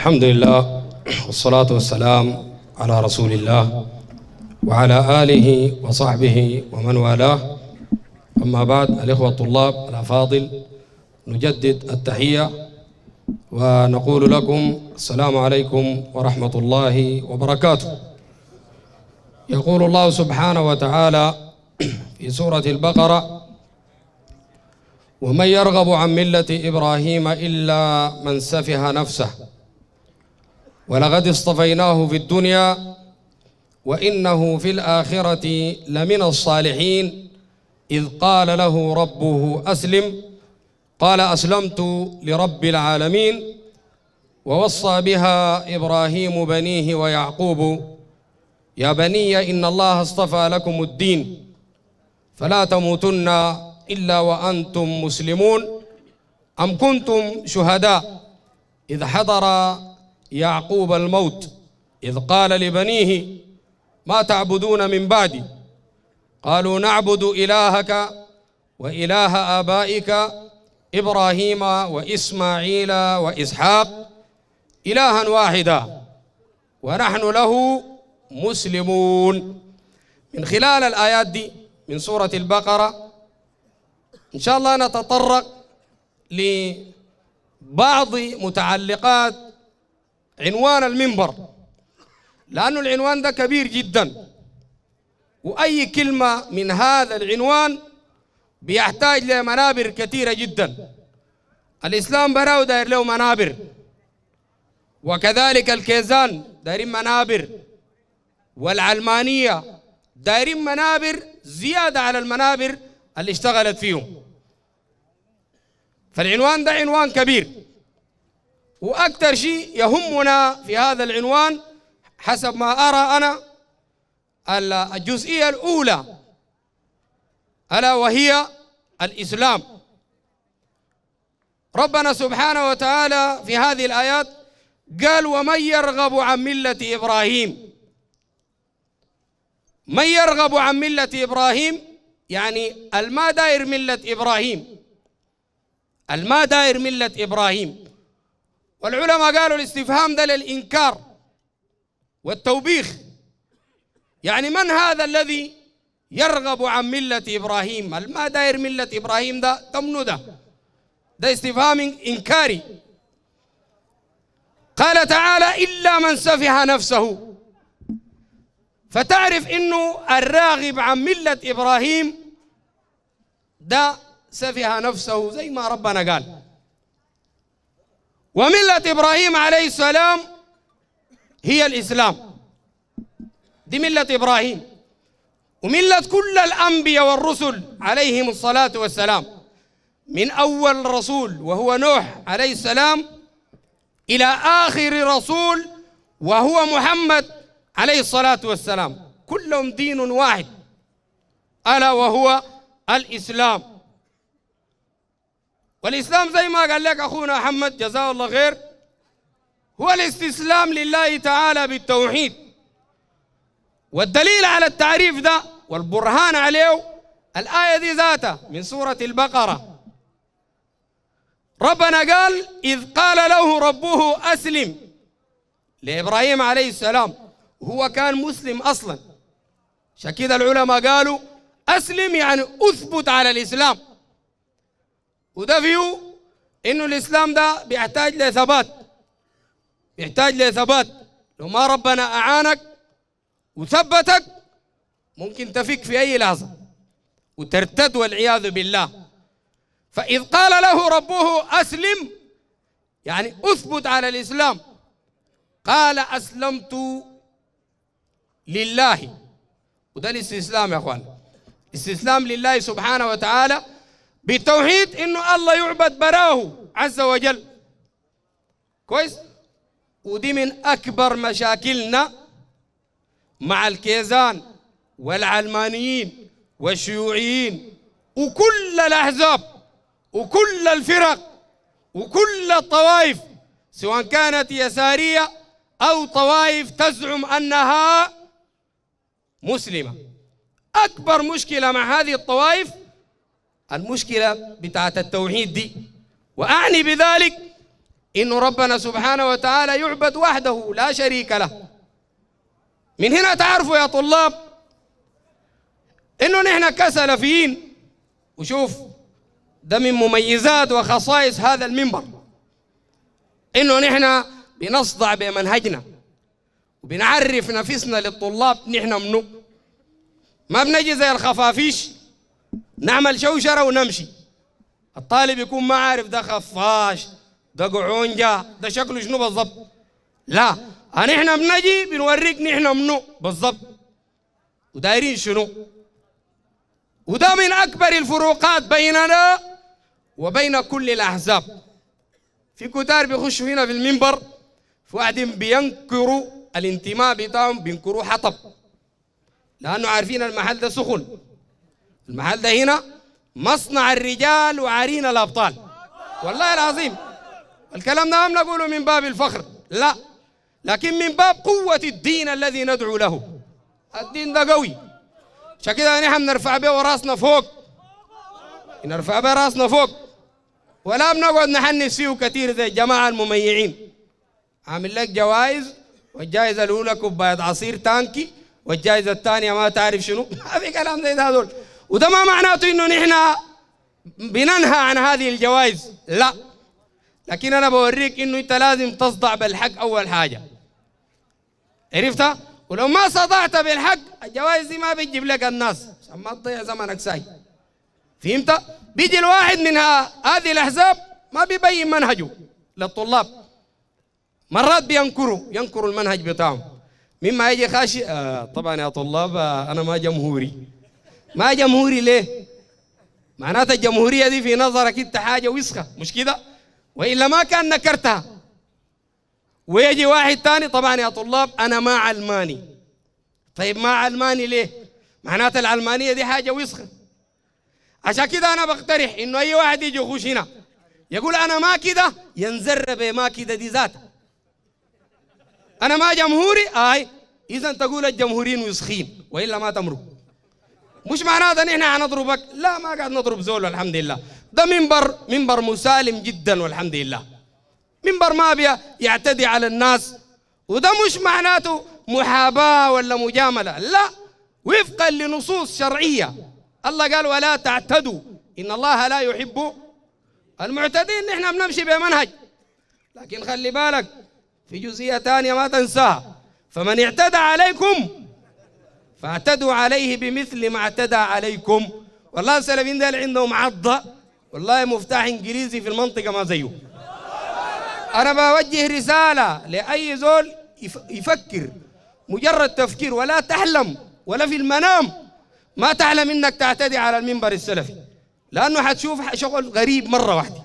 الحمد لله والصلاة والسلام على رسول الله وعلى آله وصحبه ومن والاه أما بعد الإخوة الطلاب الأفاضل نجدد التحية ونقول لكم السلام عليكم ورحمة الله وبركاته يقول الله سبحانه وتعالى في سورة البقرة ومن يرغب عن ملة إبراهيم إلا من سفه نفسه ولقد اصطفيناه في الدنيا وإنه في الآخرة لمن الصالحين إذ قال له ربه أسلم قال أسلمت لرب العالمين ووصى بها إبراهيم بنيه ويعقوب يا بني إن الله اصطفى لكم الدين فلا تموتن إلا وأنتم مسلمون أم كنتم شهداء إذ حضر يعقوب الموت إذ قال لبنيه ما تعبدون من بعدي قالوا نعبد إلهك وإله آبائك إبراهيم وإسماعيل وإسحاق إلها واحدا ونحن له مسلمون من خلال الآيات دي من سورة البقرة إن شاء الله نتطرق لبعض متعلقات عنوان المنبر لأنه العنوان ده كبير جدا وأي كلمة من هذا العنوان بيحتاج لمنابر كثيرة جدا الإسلام براو داير له منابر وكذلك الكيزان دايرين منابر والعلمانية دايرين منابر زيادة على المنابر اللي اشتغلت فيهم فالعنوان ده عنوان كبير وأكثر شيء يهمنا في هذا العنوان حسب ما أرى أنا الجزئية الأولى ألا وهي الإسلام ربنا سبحانه وتعالى في هذه الآيات قال ومن يرغب عن ملة إبراهيم من يرغب عن ملة إبراهيم يعني الما داير ملة إبراهيم الما داير ملة إبراهيم والعلماء قالوا الاستفهام ده للإنكار والتوبيخ يعني من هذا الذي يرغب عن ملة إبراهيم ما داير ملة إبراهيم ده تمنو ده ده استفهام إنكاري قال تعالى إلا من سفح نفسه فتعرف إنه الراغب عن ملة إبراهيم ده سفح نفسه زي ما ربنا قال وملة إبراهيم عليه السلام هي الإسلام دي ملة إبراهيم وملة كل الأنبياء والرسل عليهم الصلاة والسلام من أول رسول وهو نوح عليه السلام إلى آخر رسول وهو محمد عليه الصلاة والسلام كلهم دين واحد ألا وهو الإسلام والإسلام زي ما قال لك أخونا محمد جزاه الله خير هو الاستسلام لله تعالى بالتوحيد والدليل على التعريف ده والبرهان عليه الآية دي ذاتها من سورة البقرة ربنا قال إذ قال له ربه أسلم لإبراهيم عليه السلام هو كان مسلم أصلا عشان كده العلماء قالوا أسلم يعني أثبت على الإسلام وده فيه انه الاسلام ده بيحتاج لثبات بيحتاج لثبات لو ما ربنا اعانك وثبتك ممكن تفك في اي لحظه وترتد والعياذ بالله فاذ قال له ربه اسلم يعني اثبت على الاسلام قال اسلمت لله وده الاستسلام يا اخوان استسلام لله سبحانه وتعالى بالتوحيد انه الله يعبد براه عز وجل كويس ودي من اكبر مشاكلنا مع الكيزان والعلمانيين والشيوعيين وكل الاحزاب وكل الفرق وكل الطوائف سواء كانت يساريه او طوائف تزعم انها مسلمه اكبر مشكله مع هذه الطوائف المشكلة بتاعت التوحيد دي وأعني بذلك إنه ربنا سبحانه وتعالى يعبد وحده لا شريك له من هنا تعرفوا يا طلاب إنه نحن كسلفيين وشوف ده من مميزات وخصائص هذا المنبر إنه نحن بنصدع بمنهجنا وبنعرف نفسنا للطلاب نحن منو ما بنجي زي الخفافيش نعمل شوشرة ونمشي الطالب يكون ما عارف ده خفاش ده قعونجة ده شكله شنو بالضبط لا أنا إحنا بنجي بنوريك نحن منو بالضبط ودايرين شنو وده من أكبر الفروقات بيننا وبين كل الأحزاب في كتار بيخشوا هنا في المنبر في واحد بينكروا الانتماء بتاعهم بينكروا حطب لأنه عارفين المحل ده سخن المحل ده هنا مصنع الرجال وعرين الابطال والله العظيم الكلام ده ما بنقوله من باب الفخر لا لكن من باب قوة الدين الذي ندعو له الدين ده قوي عشان كده نحن نرفع به راسنا فوق نرفع به راسنا فوق ولا بنقعد نحنس فيه كثير زي الجماعة المميعين عامل لك جوائز والجائزة الأولى كوباية عصير تانكي والجائزة الثانية ما تعرف شنو ما في كلام زي ده هذول وده ما معناته انه نحن بننهى عن هذه الجوائز لا لكن انا بوريك انه انت لازم تصدع بالحق اول حاجه عرفتها ولو ما صدعت بالحق الجوائز دي ما بتجيب لك الناس عشان ما تضيع زمنك ساي فهمت بيجي الواحد من هذه الاحزاب ما بيبين منهجه للطلاب مرات بينكروا ينكروا المنهج بتاعهم مما يجي خاشي آه طبعا يا طلاب آه انا ما جمهوري ما جمهوري ليه معناته الجمهوريه دي في نظرك انت حاجه وسخه مش كده والا ما كان نكرتها ويجي واحد تاني طبعا يا طلاب انا ما علماني طيب ما علماني ليه معناته العلمانيه دي حاجه وسخه عشان كده انا بقترح انه اي واحد يجي يخش هنا يقول انا ما كده ينزر بما كده دي ذاته انا ما جمهوري اي اذا تقول الجمهوريين وسخين والا ما تمرق مش معناته ان احنا هنضربك لا ما قاعد نضرب زول والحمد لله ده منبر منبر مسالم جدا والحمد لله منبر ما يعتدي على الناس وده مش معناته محاباه ولا مجامله لا وفقا لنصوص شرعيه الله قال ولا تعتدوا ان الله لا يحب المعتدين نحن بنمشي بمنهج لكن خلي بالك في جزئيه ثانيه ما تنساها فمن اعتدى عليكم فاعتدوا عليه بمثل ما اعتدى عليكم والله السلفيين ده اللي عندهم عضة والله مفتاح انجليزي في المنطقة ما زيه أنا بوجه رسالة لأي زول يفكر مجرد تفكير ولا تحلم ولا في المنام ما تحلم انك تعتدي على المنبر السلفي لانه حتشوف شغل غريب مره واحده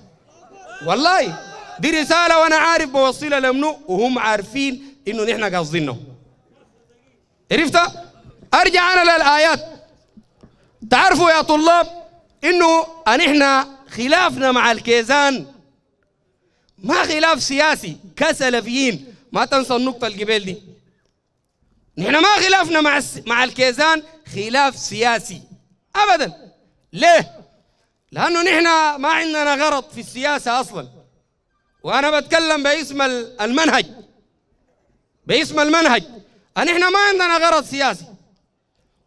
والله دي رساله وانا عارف بوصلها لمنو وهم عارفين انه نحن قاصدينهم عرفتها أرجع أنا للآيات تعرفوا يا طلاب إنه أن إحنا خلافنا مع الكيزان ما خلاف سياسي كسلفيين ما تنسى النقطة الجبال دي نحن ما خلافنا مع مع الكيزان خلاف سياسي أبدا ليه؟ لأنه نحن ما عندنا غرض في السياسة أصلا وأنا بتكلم باسم المنهج باسم المنهج ان احنا ما عندنا غرض سياسي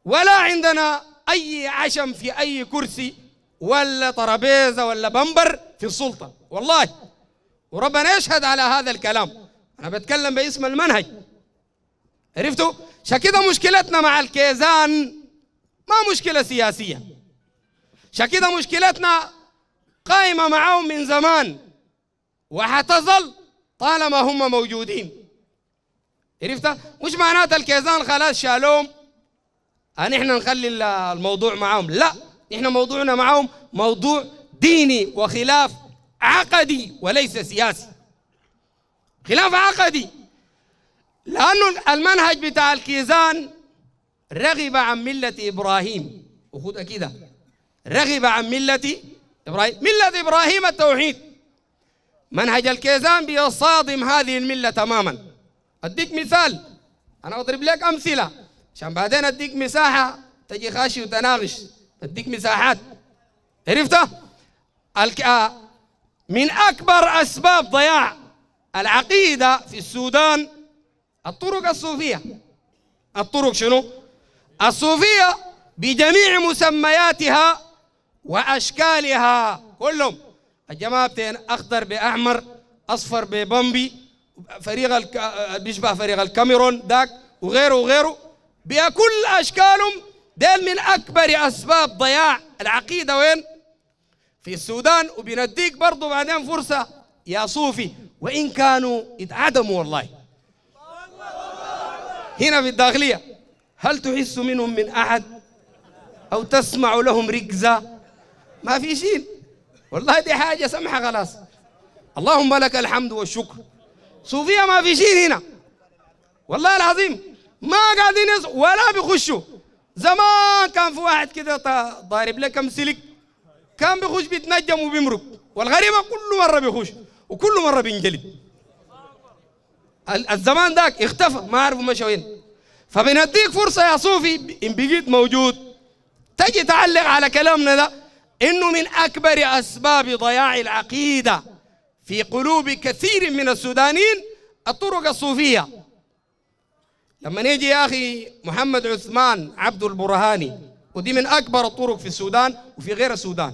ولا عندنا أي عشم في أي كرسي ولا طرابيزة ولا بمبر في السلطة والله وربنا يشهد على هذا الكلام أنا بتكلم باسم المنهج عرفتوا؟ شكده مشكلتنا مع الكيزان ما مشكلة سياسية شكده مشكلتنا قائمة معهم من زمان وحتظل طالما هم موجودين عرفتها؟ مش معناتها الكيزان خلاص شالوم ان احنا نخلي الموضوع معاهم لا احنا موضوعنا معاهم موضوع ديني وخلاف عقدي وليس سياسي خلاف عقدي لانه المنهج بتاع الكيزان رغب عن مله ابراهيم وخد كده رغب عن مله ابراهيم مله ابراهيم التوحيد منهج الكيزان بيصادم هذه المله تماما اديك مثال انا اضرب لك امثله عشان بعدين اديك مساحه تجي خاشي وتناقش اديك مساحات عرفت آه، من اكبر اسباب ضياع العقيده في السودان الطرق الصوفيه الطرق شنو الصوفيه بجميع مسمياتها واشكالها كلهم الجماعتين اخضر باحمر اصفر ببمبي فريق آه، بيشبه فريق الكاميرون ذاك وغيره وغيره بكل أشكالهم ديل من أكبر أسباب ضياع العقيدة وين؟ في السودان وبنديك برضه بعدين فرصة يا صوفي وإن كانوا اتعدموا والله هنا في الداخلية هل تحس منهم من أحد أو تسمع لهم ركزة ما في شيء والله دي حاجة سمحة خلاص اللهم لك الحمد والشكر صوفية ما في شيء هنا والله العظيم ما قاعدين يص... ولا بيخشوا زمان كان في واحد كده ضارب له كم سلك كان بيخش بيتنجم وبيمرق والغريبة كل مرة بيخش وكل مرة بينجلد الزمان ذاك اختفى ما عرفوا مشى وين فبنديك فرصة يا صوفي إن بقيت موجود تجي تعلق على كلامنا ده إنه من أكبر أسباب ضياع العقيدة في قلوب كثير من السودانيين الطرق الصوفية لما نيجي يا أخي محمد عثمان عبد البرهاني ودي من أكبر الطرق في السودان وفي غير السودان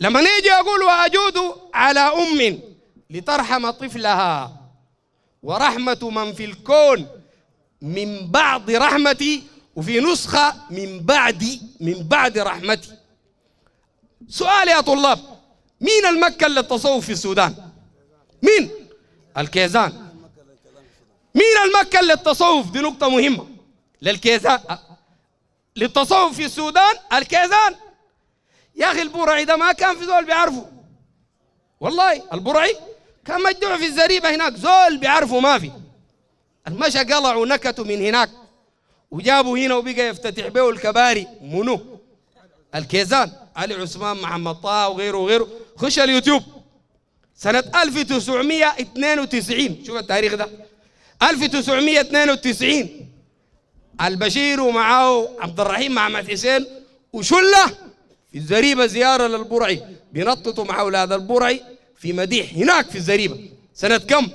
لما نيجي أقول وأجود على أم لترحم طفلها ورحمة من في الكون من بعض رحمتي وفي نسخة من بعد من بعد رحمتي سؤال يا طلاب مين المكة للتصوف في السودان مين الكيزان مين المكن للتصوف دي نقطة مهمة للكيزان للتصوف في السودان الكيزان يا أخي البرعي ده ما كان في زول بيعرفه والله البرعي كان مجدوع في الزريبة هناك زول بيعرفه ما في المشى قلعوا نكته من هناك وجابوا هنا وبقى يفتتح به الكباري منو الكيزان علي عثمان محمد طه وغيره وغيره خش اليوتيوب سنة 1992 شوف التاريخ ده 1992 البشير ومعه عبد الرحيم مع حسين وشله في الزريبه زياره للبرعي بينططوا مع اولاد البرعي في مديح هناك في الزريبه سنه كم؟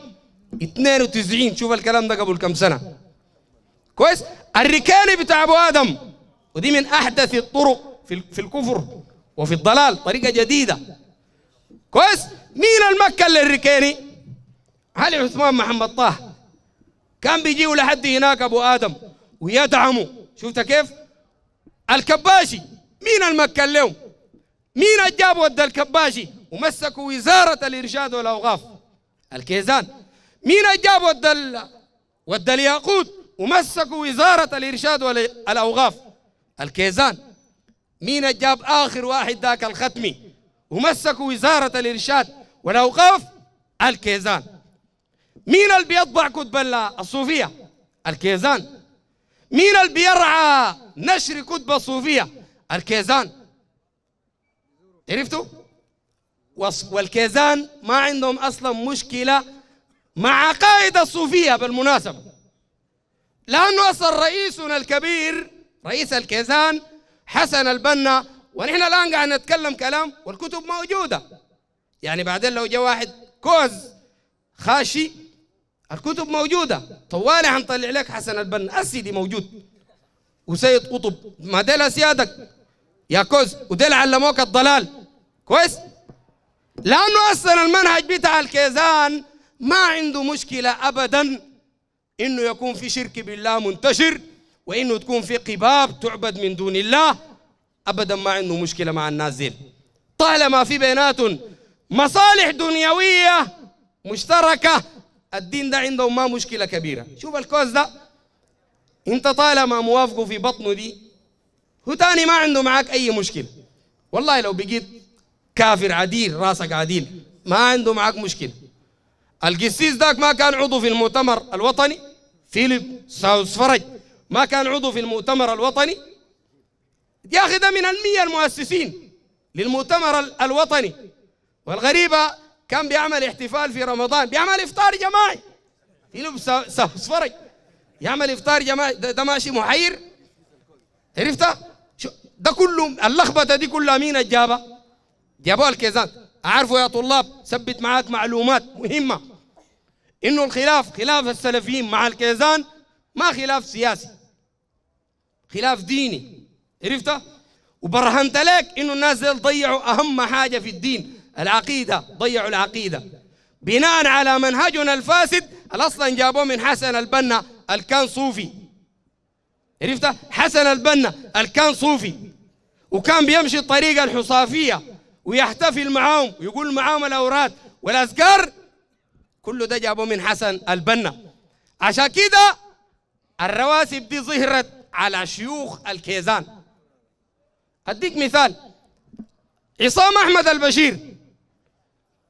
92 شوف الكلام ده قبل كم سنه كويس الركاني بتاع ابو ادم ودي من احدث الطرق في الكفر وفي الضلال طريقه جديده كويس مين المكه للركاني؟ علي عثمان محمد طه كان بيجيوا لحد هناك ابو ادم ويدعموا شفت كيف؟ الكباشي مين المكن له؟ مين الجاب ودى الكباشي ومسكوا وزاره الارشاد والاوقاف الكيزان مين الجاب ودى ال... ودى الياقوت ومسكوا وزاره الارشاد والاوقاف الكيزان مين جاب اخر واحد ذاك الختمي ومسكوا وزاره الارشاد والاوقاف الكيزان مين اللي بيطبع كتب الصوفية الكيزان مين اللي بيرعى نشر كتب الصوفية الكيزان عرفتوا والكيزان ما عندهم أصلا مشكلة مع عقائد الصوفية بالمناسبة لأنه أصلا رئيسنا الكبير رئيس الكيزان حسن البنا ونحن الآن قاعد نتكلم كلام والكتب موجودة يعني بعدين لو جاء واحد كوز خاشي الكتب موجوده طوالي حنطلع لك حسن البنا السيدي موجود وسيد قطب ما ديل اسيادك يا كوز وديل علموك الضلال كويس لانه اصلا المنهج بتاع الكيزان ما عنده مشكله ابدا انه يكون في شرك بالله منتشر وانه تكون في قباب تعبد من دون الله ابدا ما عنده مشكله مع الناس دي طالما في بيناتهم مصالح دنيويه مشتركه الدين ده عندهم ما مشكله كبيره شوف الكوز ده انت طالما موافقه في بطنه دي هو تاني ما عنده معاك اي مشكله والله لو بقيت كافر عديل راسك عديل ما عنده معاك مشكله القسيس ذاك ما كان عضو في المؤتمر الوطني فيليب ساوس فرج ما كان عضو في المؤتمر الوطني ياخذ من المية المؤسسين للمؤتمر الوطني والغريبة كان بيعمل احتفال في رمضان بيعمل افطار جماعي في صفرج يعمل افطار جماعي ده, ده ماشي محير عرفت ده كله اللخبطه دي كلها مين جابها جابوها الكيزان اعرفوا يا طلاب ثبت معاك معلومات مهمه انه الخلاف خلاف السلفيين مع الكيزان ما خلاف سياسي خلاف ديني عرفت وبرهنت لك انه الناس ضيعوا اهم حاجه في الدين العقيدة ضيعوا العقيدة بناء على منهجنا الفاسد الأصلا جابوه من حسن البنا الكان صوفي عرفت حسن البنا الكان صوفي وكان بيمشي الطريقة الحصافية ويحتفل معاهم ويقول معاهم الأوراد والأذكار كل ده جابوه من حسن البنا عشان كده الرواسب دي ظهرت على شيوخ الكيزان اديك مثال عصام احمد البشير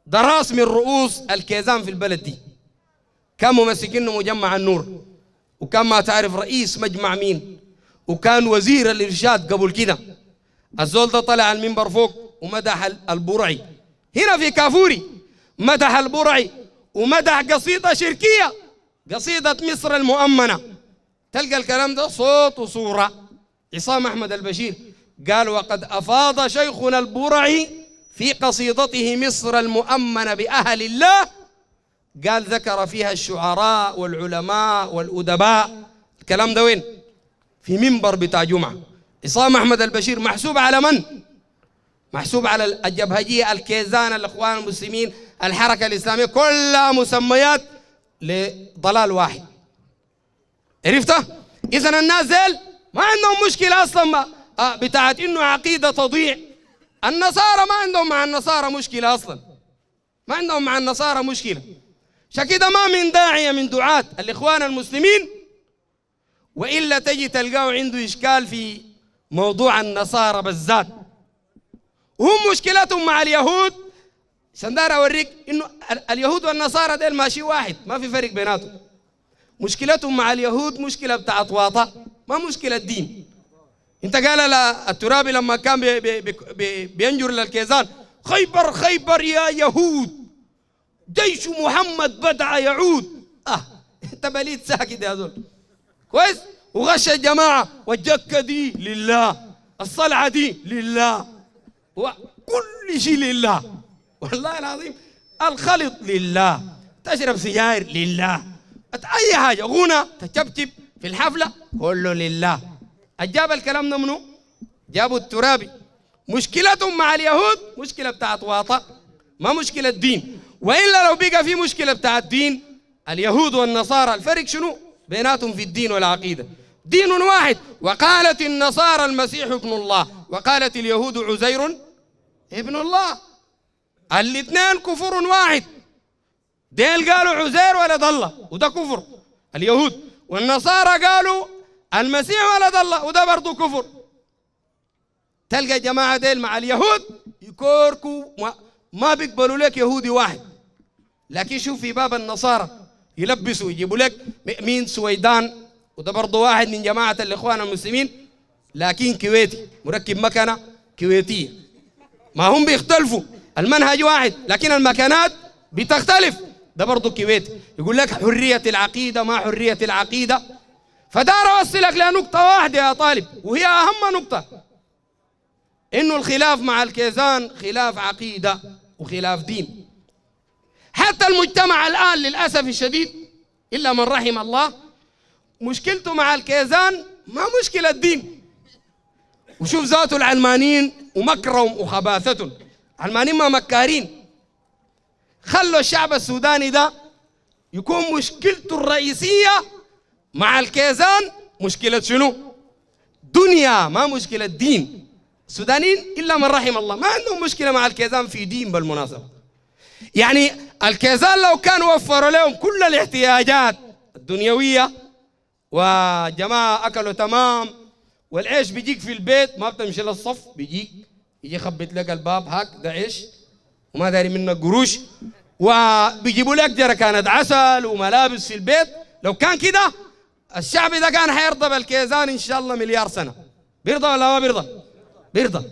ده راس من رؤوس الكيزان في البلد دي كان ممسكينه مجمع النور وكان ما تعرف رئيس مجمع مين وكان وزير الارشاد قبل كده الزول ده طلع المنبر فوق ومدح البرعي هنا في كافوري مدح البرعي ومدح قصيده شركيه قصيده مصر المؤمنه تلقى الكلام ده صوت وصوره عصام احمد البشير قال وقد افاض شيخنا البرعي في قصيدته مصر المؤمنة بأهل الله قال ذكر فيها الشعراء والعلماء والأدباء الكلام ده وين؟ في منبر بتاع جمعة عصام أحمد البشير محسوب على من؟ محسوب على الجبهجية الكيزان الإخوان المسلمين الحركة الإسلامية كلها مسميات لضلال واحد عرفته؟ إذا الناس ما عندهم مشكلة أصلا آه، بتاعت إنه عقيدة تضيع النصارى ما عندهم مع النصارى مشكلة أصلا ما عندهم مع النصارى مشكلة شكده ما من داعية من دعاة الإخوان المسلمين وإلا تجي تلقاه عنده إشكال في موضوع النصارى بالذات وهم مشكلتهم مع اليهود عشان أوريك إنه اليهود والنصارى ديل ماشي واحد ما في فرق بيناتهم مشكلتهم مع اليهود مشكلة بتاعت واطة ما مشكلة دين انت قال الترابي لما كان بي بي بي بينجر للكيزان خيبر خيبر يا يهود جيش محمد بدع يعود اه انت بليد ساكت يا زول كويس وغش الجماعه والجكه دي لله الصلعه دي لله وكل شيء لله والله العظيم الخلط لله تشرب سجاير لله اي حاجه غنى تشبتب في الحفله كله لله أجاب الكلام ده منو؟ جابوا الترابي مشكلتهم مع اليهود مشكلة بتاعت واطا ما مشكلة دين وإلا لو بقى في مشكلة بتاعت دين اليهود والنصارى الفرق شنو؟ بيناتهم في الدين والعقيدة دين واحد وقالت النصارى المسيح ابن الله وقالت اليهود عزير ابن الله الاثنين كفر واحد ديل قالوا عزير ولد الله وده كفر اليهود والنصارى قالوا المسيح ولد الله وده برضه كفر تلقى جماعة ديل مع اليهود يكوركوا ما, ما بيقبلوا لك يهودي واحد لكن شوف في باب النصارى يلبسوا يجيبوا لك مين سويدان وده برضه واحد من جماعة الإخوان المسلمين لكن كويتي مركب مكنة كويتية ما هم بيختلفوا المنهج واحد لكن المكانات بتختلف ده برضه كويتي يقول لك حرية العقيدة ما حرية العقيدة فدار اوصلك لنقطة واحدة يا طالب وهي أهم نقطة إنه الخلاف مع الكيزان خلاف عقيدة وخلاف دين حتى المجتمع الآن للأسف الشديد إلا من رحم الله مشكلته مع الكيزان ما مشكلة دين وشوف ذاته العلمانيين ومكرهم وخباثتهم علمانيين ما مكارين خلوا الشعب السوداني ده يكون مشكلته الرئيسية مع الكيزان مشكلة شنو؟ دنيا ما مشكلة دين السودانيين إلا من رحم الله ما عندهم مشكلة مع الكيزان في دين بالمناسبة يعني الكيزان لو كان وفروا لهم كل الاحتياجات الدنيوية وجماعة أكلوا تمام والعيش بيجيك في البيت ما بتمشي للصف بيجيك يجي يخبط لك الباب هاك ده عيش وما داري منك قروش وبيجيبوا لك جركانة عسل وملابس في البيت لو كان كده الشعب اذا كان حيرضى بالكيزان ان شاء الله مليار سنه بيرضى ولا ما بيرضى؟ بيرضى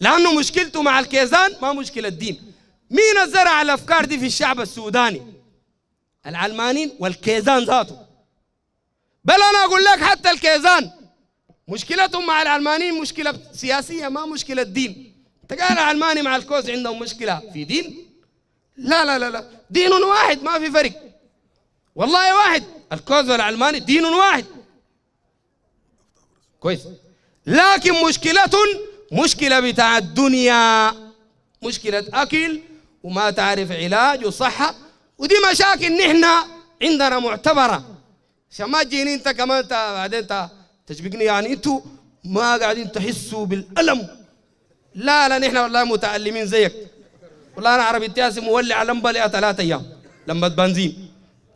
لانه مشكلته مع الكيزان ما مشكله الدين مين زرع الافكار دي في الشعب السوداني؟ العلمانيين والكيزان ذاته بل انا اقول لك حتى الكيزان مشكلتهم مع العلمانيين مشكله سياسيه ما مشكله دين انت قال العلماني مع الكوز عندهم مشكله في دين لا لا لا لا دين واحد ما في فرق والله واحد الكوز والعلماني دين واحد كويس لكن مشكلة مشكلة بتاع الدنيا مشكلة أكل وما تعرف علاج وصحة ودي مشاكل نحن عندنا معتبرة عشان ما تجيني أنت كمان بعدين تشبكني يعني أنتوا ما قاعدين تحسوا بالألم لا لا نحن والله متألمين زيك والله أنا عربي تاسي مولع لمبة لها ثلاثة أيام لمبة بنزين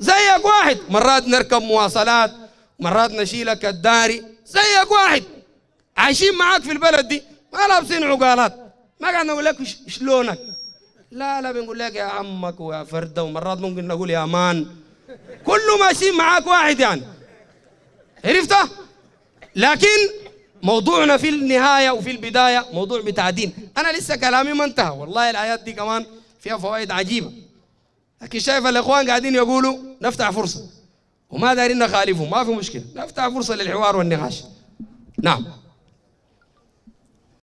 زيك واحد مرات نركب مواصلات مرات نشيلك الداري زيك واحد عايشين معاك في البلد دي ما لابسين عقالات ما قاعد نقول لك شلونك لا لا بنقول لك يا عمك ويا فردة ومرات ممكن نقول يا مان كله ماشيين معاك واحد يعني عرفته لكن موضوعنا في النهاية وفي البداية موضوع بتاع دين أنا لسه كلامي ما انتهى والله الآيات دي كمان فيها فوائد عجيبة لكن شايف الاخوان قاعدين يقولوا نفتح فرصه وما دارين نخالفهم ما في مشكله نفتح فرصه للحوار والنقاش نعم